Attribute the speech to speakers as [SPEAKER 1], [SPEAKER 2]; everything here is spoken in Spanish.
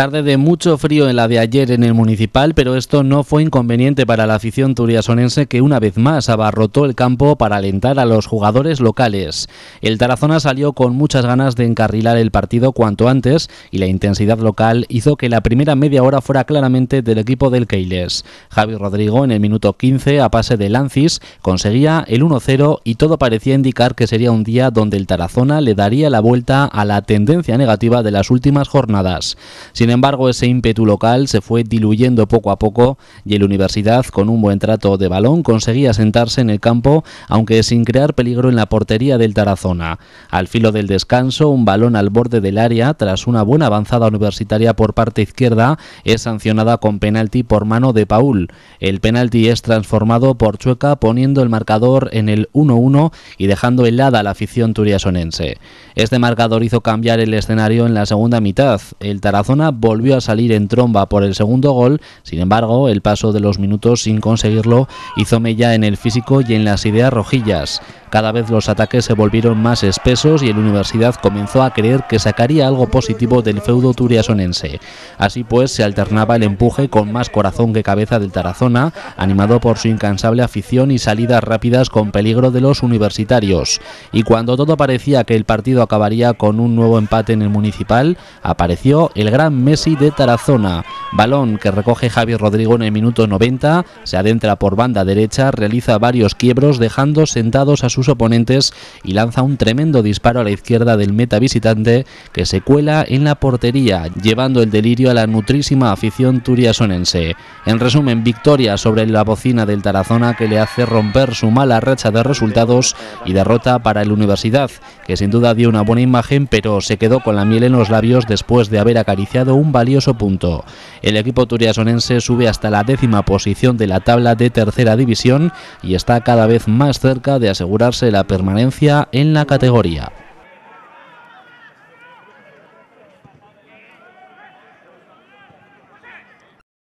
[SPEAKER 1] Tarde de mucho frío en la de ayer en el municipal, pero esto no fue inconveniente para la afición turiasonense que una vez más abarrotó el campo para alentar a los jugadores locales. El Tarazona salió con muchas ganas de encarrilar el partido cuanto antes y la intensidad local hizo que la primera media hora fuera claramente del equipo del Keiles. Javi Rodrigo en el minuto 15 a pase de Lancis conseguía el 1-0 y todo parecía indicar que sería un día donde el Tarazona le daría la vuelta a la tendencia negativa de las últimas jornadas. Sin sin embargo, ese ímpetu local se fue diluyendo poco a poco y el Universidad, con un buen trato de balón, conseguía sentarse en el campo, aunque sin crear peligro en la portería del Tarazona. Al filo del descanso, un balón al borde del área, tras una buena avanzada universitaria por parte izquierda, es sancionada con penalti por mano de Paul. El penalti es transformado por Chueca poniendo el marcador en el 1-1 y dejando helada la afición turiasonense. Este marcador hizo cambiar el escenario en la segunda mitad. El Tarazona volvió a salir en tromba por el segundo gol, sin embargo, el paso de los minutos sin conseguirlo hizo mella en el físico y en las ideas rojillas. Cada vez los ataques se volvieron más espesos y el universidad comenzó a creer que sacaría algo positivo del feudo turiasonense. Así pues, se alternaba el empuje con más corazón que cabeza del Tarazona, animado por su incansable afición y salidas rápidas con peligro de los universitarios. Y cuando todo parecía que el partido acabaría con un nuevo empate en el municipal, apareció el gran Messi de Tarazona. Balón que recoge Javier Rodrigo en el minuto 90, se adentra por banda derecha, realiza varios quiebros dejando sentados a su sus oponentes y lanza un tremendo disparo a la izquierda del meta visitante que se cuela en la portería, llevando el delirio a la nutrísima afición turiasonense. En resumen, victoria sobre la bocina del Tarazona que le hace romper su mala racha de resultados y derrota para el Universidad, que sin duda dio una buena imagen pero se quedó con la miel en los labios después de haber acariciado un valioso punto. El equipo turiasonense sube hasta la décima posición de la tabla de tercera división y está cada vez más cerca de asegurar la permanencia en la categoría.